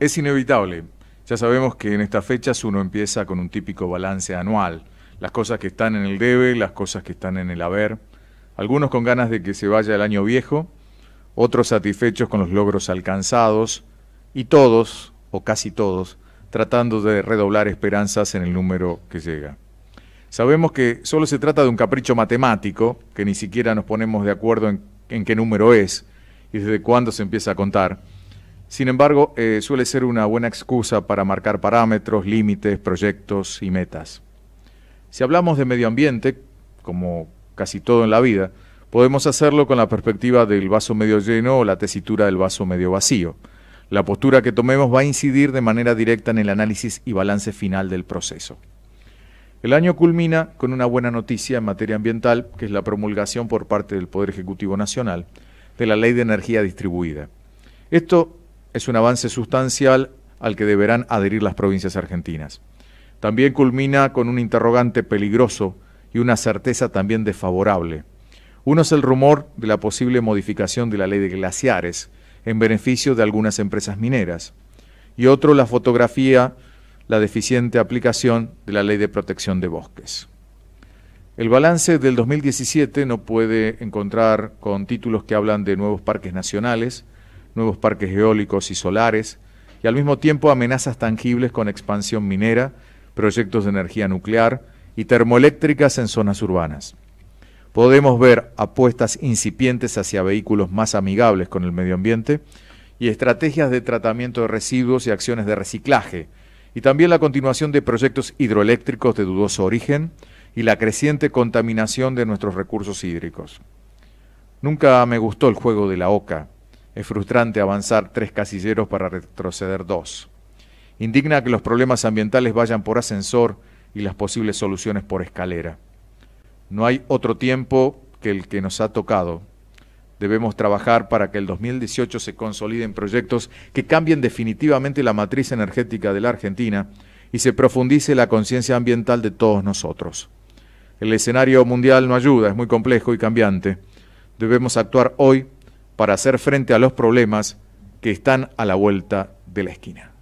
Es inevitable. Ya sabemos que en estas fechas uno empieza con un típico balance anual. Las cosas que están en el debe, las cosas que están en el haber. Algunos con ganas de que se vaya el año viejo, otros satisfechos con los logros alcanzados y todos, o casi todos, tratando de redoblar esperanzas en el número que llega. Sabemos que solo se trata de un capricho matemático, que ni siquiera nos ponemos de acuerdo en, en qué número es y desde cuándo se empieza a contar sin embargo, eh, suele ser una buena excusa para marcar parámetros, límites, proyectos y metas. Si hablamos de medio ambiente, como casi todo en la vida, podemos hacerlo con la perspectiva del vaso medio lleno o la tesitura del vaso medio vacío. La postura que tomemos va a incidir de manera directa en el análisis y balance final del proceso. El año culmina con una buena noticia en materia ambiental, que es la promulgación por parte del Poder Ejecutivo Nacional de la Ley de Energía Distribuida. Esto es un avance sustancial al que deberán adherir las provincias argentinas. También culmina con un interrogante peligroso y una certeza también desfavorable. Uno es el rumor de la posible modificación de la ley de glaciares en beneficio de algunas empresas mineras, y otro la fotografía, la deficiente aplicación de la ley de protección de bosques. El balance del 2017 no puede encontrar con títulos que hablan de nuevos parques nacionales, nuevos parques eólicos y solares, y al mismo tiempo amenazas tangibles con expansión minera, proyectos de energía nuclear y termoeléctricas en zonas urbanas. Podemos ver apuestas incipientes hacia vehículos más amigables con el medio ambiente y estrategias de tratamiento de residuos y acciones de reciclaje, y también la continuación de proyectos hidroeléctricos de dudoso origen y la creciente contaminación de nuestros recursos hídricos. Nunca me gustó el juego de la OCA, es frustrante avanzar tres casilleros para retroceder dos. Indigna que los problemas ambientales vayan por ascensor y las posibles soluciones por escalera. No hay otro tiempo que el que nos ha tocado. Debemos trabajar para que el 2018 se consolide en proyectos que cambien definitivamente la matriz energética de la Argentina y se profundice la conciencia ambiental de todos nosotros. El escenario mundial no ayuda, es muy complejo y cambiante. Debemos actuar hoy para hacer frente a los problemas que están a la vuelta de la esquina.